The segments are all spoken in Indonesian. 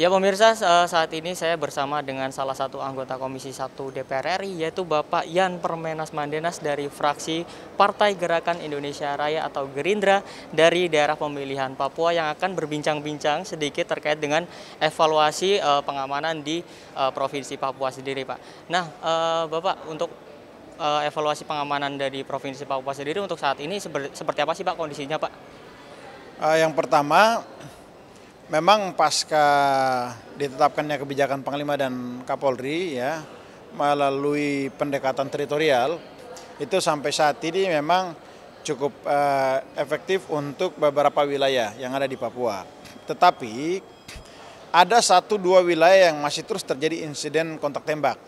Ya pemirsa, eh, saat ini saya bersama dengan salah satu anggota Komisi 1 DPR RI yaitu Bapak Yan Permenas Mandenas dari fraksi Partai Gerakan Indonesia Raya atau Gerindra dari daerah pemilihan Papua yang akan berbincang-bincang sedikit terkait dengan evaluasi eh, pengamanan di eh, Provinsi Papua sendiri, Pak. Nah, Bapak untuk evaluasi pengamanan dari Provinsi Papua sendiri untuk saat ini seperti apa sih Pak kondisinya, Pak? yang pertama memang pasca ditetapkannya kebijakan Panglima dan Kapolri ya melalui pendekatan teritorial itu sampai saat ini memang cukup uh, efektif untuk beberapa wilayah yang ada di Papua. Tetapi ada satu dua wilayah yang masih terus terjadi insiden kontak tembak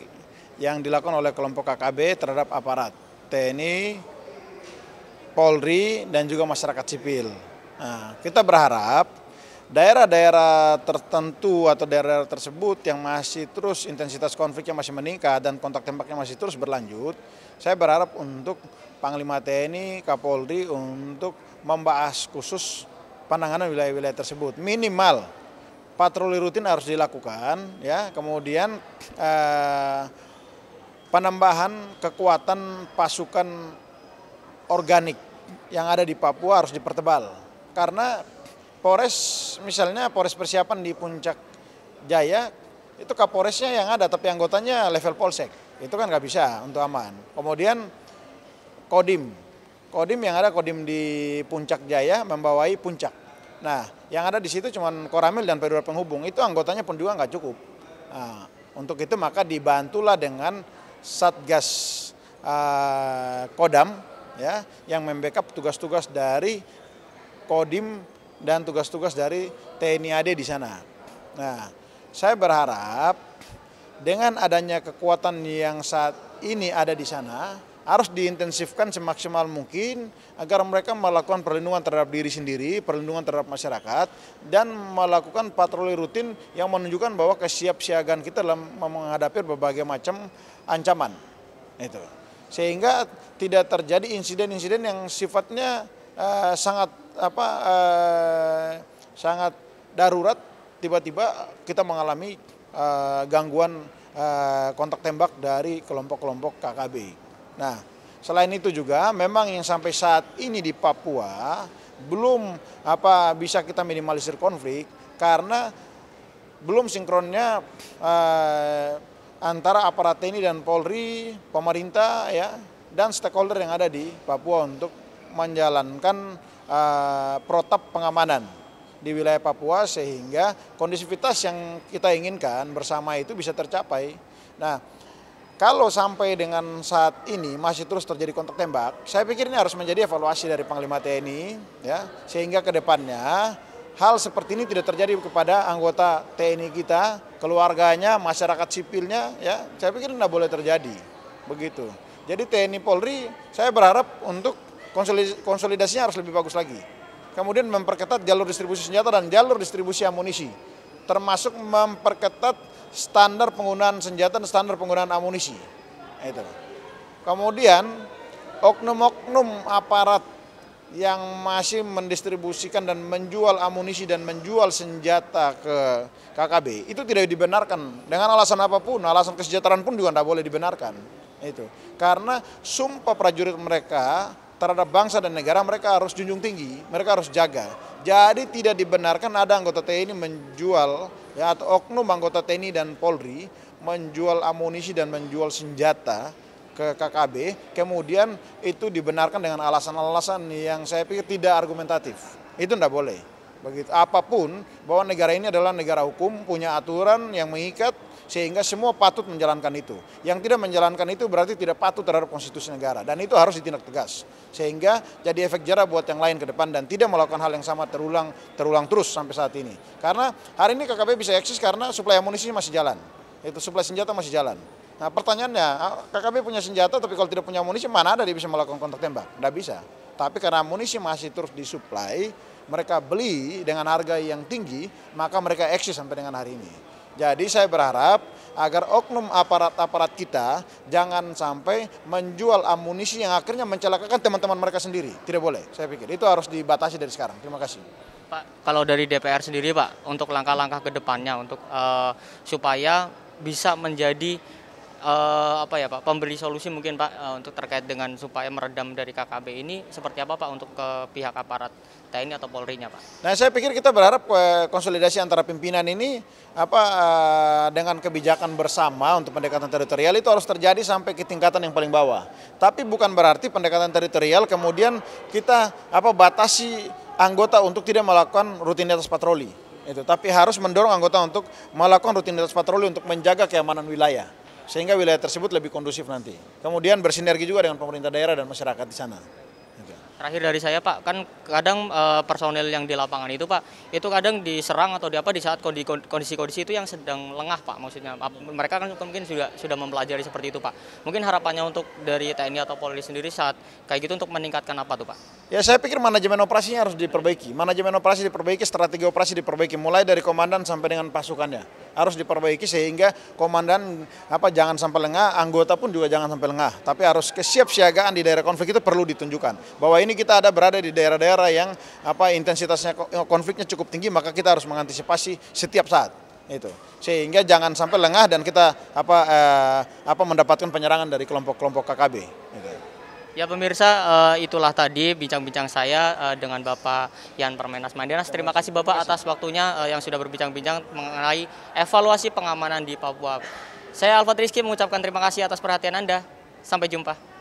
yang dilakukan oleh kelompok KKB terhadap aparat TNI, Polri dan juga masyarakat sipil. Nah, kita berharap daerah-daerah tertentu atau daerah-daerah tersebut yang masih terus intensitas konfliknya masih meningkat dan kontak tembaknya masih terus berlanjut, saya berharap untuk Panglima TNI, Kapolri untuk membahas khusus penanganan wilayah-wilayah tersebut. Minimal patroli rutin harus dilakukan, ya. Kemudian eh, penambahan kekuatan pasukan organik yang ada di Papua harus dipertebal karena Polres misalnya Polres persiapan di Puncak Jaya itu Kapolresnya yang ada tapi anggotanya level polsek itu kan nggak bisa untuk aman. Kemudian Kodim, Kodim yang ada Kodim di Puncak Jaya membawai Puncak. Nah, yang ada di situ cuma Koramil dan Perwira Penghubung itu anggotanya pun juga nggak cukup. Nah, untuk itu maka dibantulah dengan Satgas uh, Kodam ya yang membackup tugas-tugas dari Kodim dan tugas-tugas dari TNI AD di sana. Nah, saya berharap dengan adanya kekuatan yang saat ini ada di sana harus diintensifkan semaksimal mungkin agar mereka melakukan perlindungan terhadap diri sendiri, perlindungan terhadap masyarakat, dan melakukan patroli rutin yang menunjukkan bahwa kesiapsiagaan kita dalam menghadapi berbagai macam ancaman. Itu. Sehingga tidak terjadi insiden-insiden yang sifatnya Eh, sangat apa uh, sangat darurat tiba-tiba kita mengalami uh, gangguan uh, kontak tembak dari kelompok-kelompok KKB. Nah, selain itu juga memang yang sampai saat ini di Papua belum apa bisa kita minimalisir konflik karena belum sinkronnya uh, antara aparat TNI dan Polri, pemerintah ya, dan stakeholder yang ada di Papua untuk menjalankan uh, protap pengamanan di wilayah Papua sehingga kondisivitas yang kita inginkan bersama itu bisa tercapai. Nah, kalau sampai dengan saat ini masih terus terjadi kontak tembak, saya pikir ini harus menjadi evaluasi dari Panglima TNI ya, sehingga ke depannya hal seperti ini tidak terjadi kepada anggota TNI kita, keluarganya, masyarakat sipilnya, ya saya pikir tidak boleh terjadi, begitu. Jadi TNI Polri, saya berharap untuk konsolidasinya harus lebih bagus lagi. Kemudian memperketat jalur distribusi senjata dan jalur distribusi amunisi, termasuk memperketat standar penggunaan senjata dan standar penggunaan amunisi. Nah, itu. Kemudian oknum-oknum aparat yang masih mendistribusikan dan menjual amunisi dan menjual senjata ke KKB itu tidak dibenarkan dengan alasan apapun, alasan kesejahteraan pun juga tidak boleh dibenarkan nah, itu karena sumpah prajurit mereka terhadap bangsa dan negara mereka harus junjung tinggi, mereka harus jaga. Jadi tidak dibenarkan ada anggota TNI menjual ya atau oknum anggota TNI dan Polri menjual amunisi dan menjual senjata ke KKB, kemudian itu dibenarkan dengan alasan-alasan yang saya pikir tidak argumentatif. Itu tidak boleh. Begitu apapun bahwa negara ini adalah negara hukum, punya aturan yang mengikat, sehingga semua patut menjalankan itu. Yang tidak menjalankan itu berarti tidak patut terhadap konstitusi negara dan itu harus ditindak tegas. Sehingga jadi efek jerah buat yang lain ke depan dan tidak melakukan hal yang sama terulang terulang terus sampai saat ini. Karena hari ini KKP bisa eksis karena suplai amunisi masih jalan. Itu suplai senjata masih jalan. Nah pertanyaannya, KKB punya senjata tapi kalau tidak punya amunisi mana ada dia bisa melakukan kontak tembak? Tidak bisa. Tapi karena amunisi masih terus disuplai, mereka beli dengan harga yang tinggi, maka mereka eksis sampai dengan hari ini. Jadi saya berharap agar oknum aparat-aparat kita jangan sampai menjual amunisi yang akhirnya mencelakakan teman-teman mereka sendiri. Tidak boleh, saya pikir. Itu harus dibatasi dari sekarang. Terima kasih. Pak, kalau dari DPR sendiri Pak, untuk langkah-langkah ke depannya untuk uh, supaya bisa menjadi uh, apa ya Pak pemberi solusi mungkin Pak uh, untuk terkait dengan supaya meredam dari KKB ini seperti apa Pak untuk ke pihak aparat TNI atau Polri-nya Pak? Nah saya pikir kita berharap konsolidasi antara pimpinan ini apa uh, dengan kebijakan bersama untuk pendekatan teritorial itu harus terjadi sampai ke tingkatan yang paling bawah. Tapi bukan berarti pendekatan teritorial kemudian kita apa batasi anggota untuk tidak melakukan rutinitas patroli itu tapi harus mendorong anggota untuk melakukan rutinitas patroli untuk menjaga keamanan wilayah sehingga wilayah tersebut lebih kondusif nanti. Kemudian bersinergi juga dengan pemerintah daerah dan masyarakat di sana. Gitu. Terakhir dari saya Pak, kan kadang e, eh, personel yang di lapangan itu Pak, itu kadang diserang atau di apa di saat kondisi-kondisi itu yang sedang lengah Pak, maksudnya mereka kan mungkin sudah sudah mempelajari seperti itu Pak. Mungkin harapannya untuk dari TNI atau Polri sendiri saat kayak gitu untuk meningkatkan apa tuh Pak? Ya saya pikir manajemen operasinya harus diperbaiki, manajemen operasi diperbaiki, strategi operasi diperbaiki, mulai dari komandan sampai dengan pasukannya harus diperbaiki sehingga komandan apa jangan sampai lengah, anggota pun juga jangan sampai lengah. Tapi harus kesiapsiagaan di daerah konflik itu perlu ditunjukkan bahwa ini kita ada berada di daerah-daerah yang apa intensitasnya konfliknya cukup tinggi maka kita harus mengantisipasi setiap saat itu sehingga jangan sampai lengah dan kita apa eh, apa mendapatkan penyerangan dari kelompok-kelompok KKB. Ya pemirsa, eh, itulah tadi bincang-bincang saya eh, dengan Bapak Yan Permenas Mandiras. Terima kasih Bapak atas waktunya eh, yang sudah berbincang-bincang mengenai evaluasi pengamanan di Papua. Saya Alfa Rizky mengucapkan terima kasih atas perhatian Anda. Sampai jumpa.